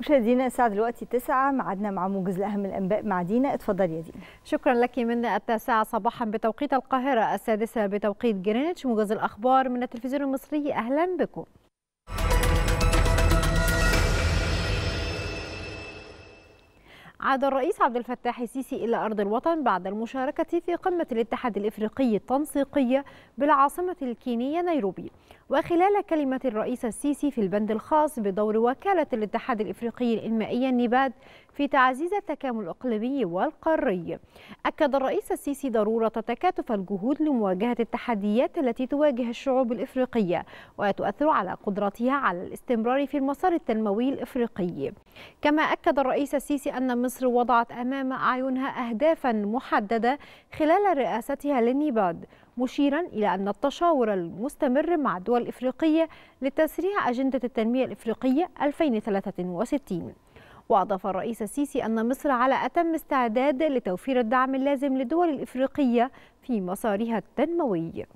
مشاهدينا الساعة دلوقتي 9 معدنا مع موجز لأهم الأنباء مع دينا اتفضلي يا دينا شكرا لك من التاسعة صباحا بتوقيت القاهرة السادسة بتوقيت جرينتش موجز الأخبار من التلفزيون المصري أهلا بكم عاد الرئيس عبد الفتاح السيسي إلى أرض الوطن بعد المشاركة في قمة الاتحاد الإفريقي التنسيقية بالعاصمة الكينية نيروبي وخلال كلمة الرئيس السيسي في البند الخاص بدور وكالة الاتحاد الإفريقي الإنمائية النباد في تعزيز التكامل الإقليمي والقاري أكد الرئيس السيسي ضرورة تكاتف الجهود لمواجهة التحديات التي تواجه الشعوب الإفريقية وتؤثر على قدرتها على الاستمرار في المسار التنموي الإفريقي كما أكد الرئيس السيسي أن مصر وضعت أمام أعينها أهدافا محددة خلال رئاستها للنيباد مشيرا إلى أن التشاور المستمر مع الدول الإفريقية لتسريع أجندة التنمية الإفريقية 2063 وأضاف الرئيس السيسي أن مصر على أتم استعداد لتوفير الدعم اللازم للدول الإفريقية في مسارها التنموي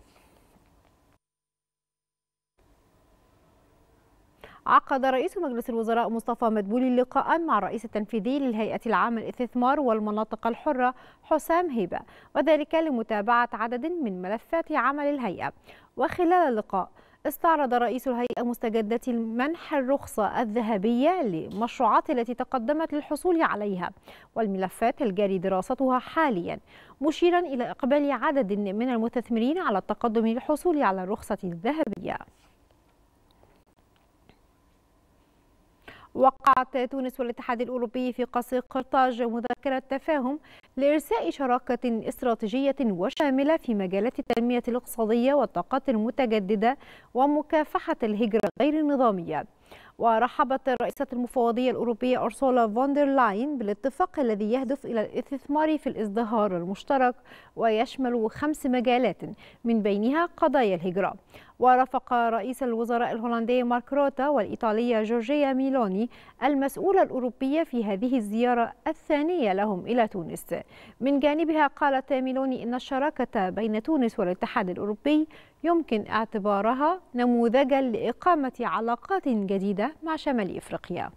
عقد رئيس مجلس الوزراء مصطفى مدبولي لقاء مع الرئيس التنفيذي للهيئة العامة للاستثمار والمناطق الحرة حسام هبة وذلك لمتابعة عدد من ملفات عمل الهيئة وخلال اللقاء استعرض رئيس الهيئة مستجدات منح الرخصة الذهبية للمشروعات التي تقدمت للحصول عليها والملفات الجاري دراستها حاليا مشيرا إلى إقبال عدد من المستثمرين على التقدم للحصول على الرخصة الذهبية وقعت تونس والاتحاد الأوروبي في قصر قرطاج مذكرة تفاهم لإرساء شراكة استراتيجية وشاملة في مجالات التنمية الاقتصادية والطاقات المتجددة ومكافحة الهجرة غير النظامية ورحبت الرئيسة المفوضية الأوروبية أرسولا فوندر لاين بالاتفاق الذي يهدف إلى الاستثمار في الازدهار المشترك ويشمل خمس مجالات من بينها قضايا الهجرة ورافق رئيس الوزراء الهولندي مارك روتا والإيطالية جورجيا ميلوني المسؤولة الأوروبية في هذه الزيارة الثانية لهم إلى تونس من جانبها قالت ميلوني إن الشراكة بين تونس والاتحاد الأوروبي يمكن اعتبارها نموذجا لإقامة علاقات جديدة مع شمال إفريقيا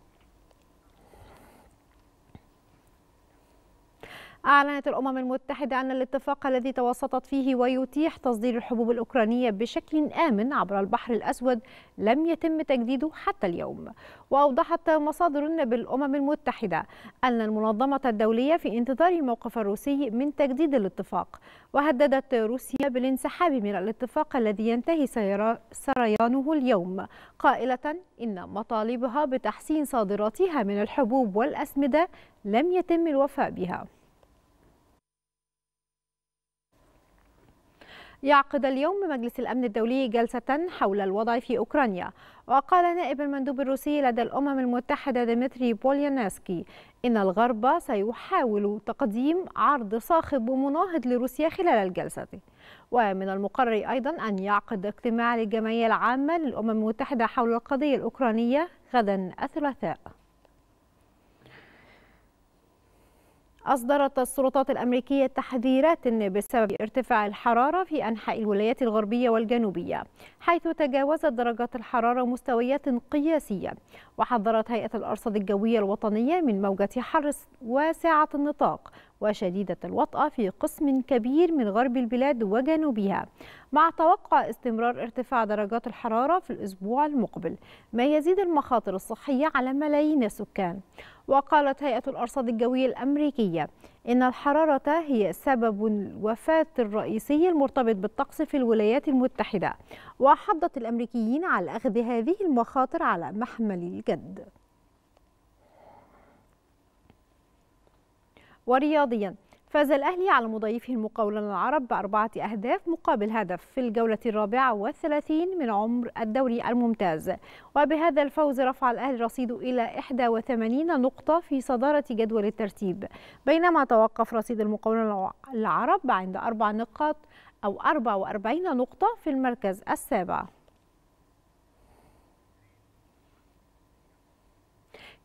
أعلنت الأمم المتحدة أن الاتفاق الذي توسطت فيه ويتيح تصدير الحبوب الأوكرانية بشكل آمن عبر البحر الأسود لم يتم تجديده حتى اليوم وأوضحت مصادر بالأمم المتحدة أن المنظمة الدولية في انتظار الموقف الروسي من تجديد الاتفاق وهددت روسيا بالانسحاب من الاتفاق الذي ينتهي سريانه اليوم قائلة إن مطالبها بتحسين صادراتها من الحبوب والأسمدة لم يتم الوفاء بها يعقد اليوم مجلس الأمن الدولي جلسة حول الوضع في أوكرانيا وقال نائب المندوب الروسي لدى الأمم المتحدة ديمتري بوليانسكي إن الغرب سيحاول تقديم عرض صاخب ومناهض لروسيا خلال الجلسة ومن المقرر أيضا أن يعقد اجتماع للجمعية العامة للأمم المتحدة حول القضية الأوكرانية غدا الثلاثاء أصدرت السلطات الأمريكية تحذيرات بسبب ارتفاع الحرارة في أنحاء الولايات الغربية والجنوبية حيث تجاوزت درجات الحرارة مستويات قياسية وحذرت هيئة الأرصاد الجوية الوطنية من موجة حر واسعة النطاق وشديدة الوطأة في قسم كبير من غرب البلاد وجنوبها مع توقع استمرار ارتفاع درجات الحرارة في الأسبوع المقبل ما يزيد المخاطر الصحية على ملايين السكان وقالت هيئة الأرصاد الجوية الأمريكية إن الحرارة هي سبب الوفاة الرئيسي المرتبط بالطقس في الولايات المتحدة وحضت الأمريكيين على أخذ هذه المخاطر على محمل الجد ورياضياً فاز الأهلي على مضيفه المقاولون العرب بأربعة أهداف مقابل هدف في الجولة الرابعة والثلاثين من عمر الدوري الممتاز وبهذا الفوز رفع الأهلي رصيده إلى 81 نقطة في صدارة جدول الترتيب بينما توقف رصيد المقاولون العرب عند أربع نقاط أو 44 نقطة في المركز السابع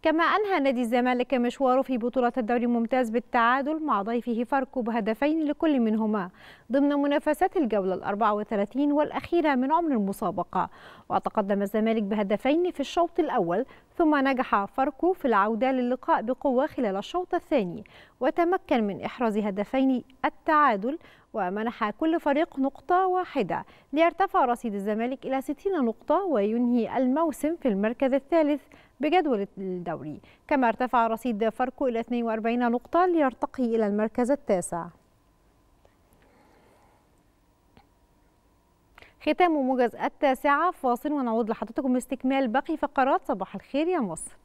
كما أنهى نادي الزمالك مشواره في بطولة الدوري الممتاز بالتعادل مع ضيفه فاركو بهدفين لكل منهما ضمن منافسات الجولة ال 34 والأخيرة من عمر المسابقة وتقدم الزمالك بهدفين في الشوط الأول ثم نجح فاركو في العودة للقاء بقوة خلال الشوط الثاني وتمكن من إحراز هدفين التعادل ومنح كل فريق نقطة واحدة ليرتفع رصيد الزمالك إلى 60 نقطة وينهي الموسم في المركز الثالث بجدول الدوري كما ارتفع رصيد فاركو إلى 42 نقطة ليرتقي إلى المركز التاسع ختام موجز التاسعة فاصل ونعود لحضرتكم باستكمال باقي فقرات صباح الخير يا مصر